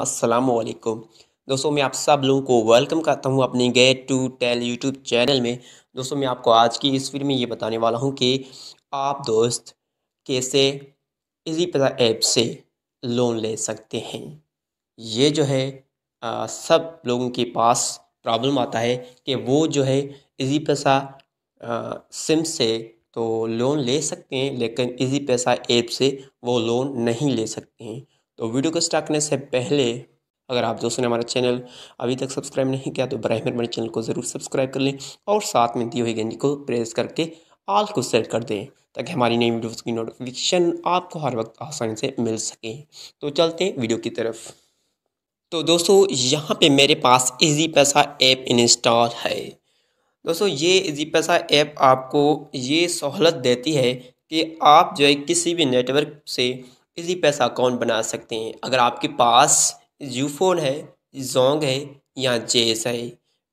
असलकुम दोस्तों मैं आप सब लोगों को वेलकम करता हूं अपने गेट टू टेल यूट्यूब चैनल में दोस्तों मैं आपको आज की इस वीडियो में ये बताने वाला हूं कि आप दोस्त कैसे इजी पता ऐप से लोन ले सकते हैं ये जो है आ, सब लोगों के पास प्रॉब्लम आता है कि वो जो है इजी पैसा सिम से तो लोन ले सकते हैं लेकिन इजी पैसा ऐप से वो लोन नहीं ले सकते हैं तो वीडियो को स्टार्ट करने से पहले अगर आप दोस्तों ने हमारा चैनल अभी तक सब्सक्राइब नहीं किया तो बरह मेहरबानी चैनल को ज़रूर सब्सक्राइब कर लें और साथ में दी हुई घंटी को प्रेस करके आल को सेट कर दें ताकि हमारी नई वीडियोज़ की नोटिफिकेशन आपको हर वक्त आसानी से मिल सके तो चलते हैं वीडियो की तरफ तो दोस्तों यहाँ पे मेरे पास इजी पैसा ऐप इंस्टॉल है दोस्तों ये इजी पैसा ऐप आपको ये सहूलत देती है कि आप जो है किसी भी नेटवर्क से इजी पैसा अकाउंट बना सकते हैं अगर आपके पास जूफोन है जोंग है या जेस है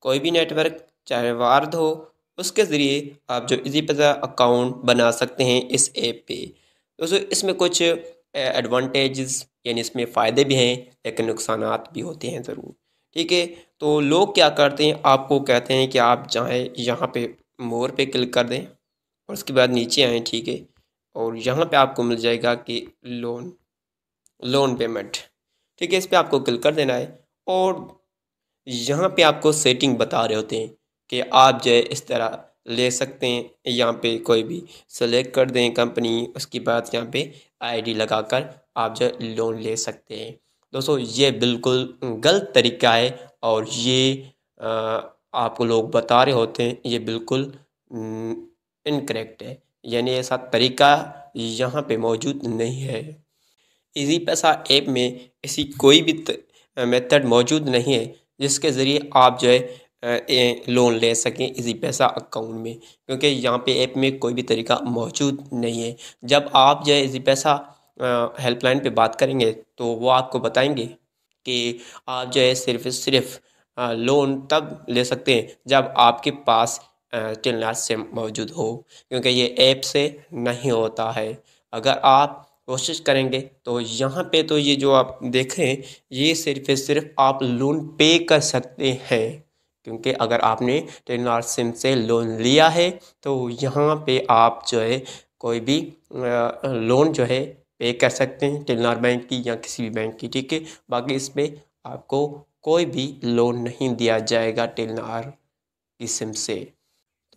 कोई भी नेटवर्क चाहे वार्ड हो उसके ज़रिए आप जो इजी पैसा अकाउंट बना सकते हैं इस ऐप पे दोस्तों इसमें कुछ एडवांटेजेस यानी इसमें फ़ायदे भी हैं लेकिन नुकसान भी होते हैं ज़रूर ठीक है तो लोग क्या करते हैं आपको कहते हैं कि आप चाहें यहाँ पे मोर पे क्लिक कर दें और उसके बाद नीचे आएँ ठीक है और यहाँ पे आपको मिल जाएगा कि लोन लोन पेमेंट ठीक है इस पर आपको क्लिक कर देना है और यहाँ पे आपको सेटिंग बता रहे होते हैं कि आप जो है इस तरह ले सकते हैं यहाँ पे कोई भी सेलेक्ट कर दें कंपनी उसके बाद यहाँ पे आईडी लगाकर आप जो लोन ले सकते हैं दोस्तों ये बिल्कुल गलत तरीका है और ये आ, आपको लोग बता रहे होते हैं ये बिल्कुल इनकरेक्ट है यानी ऐसा तरीका यहाँ पे मौजूद नहीं है इजी पैसा ऐप में ऐसी कोई भी मेथड मौजूद नहीं है जिसके ज़रिए आप जो है लोन ले सकें इजी पैसा अकाउंट में क्योंकि यहाँ पे ऐप में कोई भी तरीका मौजूद नहीं है जब आप जो है इजी पैसा हेल्पलाइन पे बात करेंगे तो वो आपको बताएंगे कि आप जो है सिर्फ सिर्फ लोन तब ले सकते हैं जब आपके पास चिल्लास से मौजूद हो क्योंकि ये ऐप से नहीं होता है अगर आप कोशिश करेंगे तो यहाँ पे तो ये जो आप देखें ये सिर्फ सिर्फ आप लोन पे कर सकते हैं क्योंकि अगर आपने टेलनार सिम से लोन लिया है तो यहाँ पे आप जो है कोई भी लोन जो है पे कर सकते हैं टेलनार बैंक की या किसी भी बैंक की ठीक है बाकी इस पर आपको कोई भी लोन नहीं दिया जाएगा टेलनार की सिम से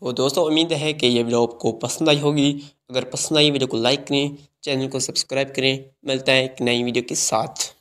तो दोस्तों उम्मीद है कि ये वीडियो आपको पसंद आई होगी अगर पसंद आई वीडियो को लाइक करें चैनल को सब्सक्राइब करें मिलता है एक नई वीडियो के साथ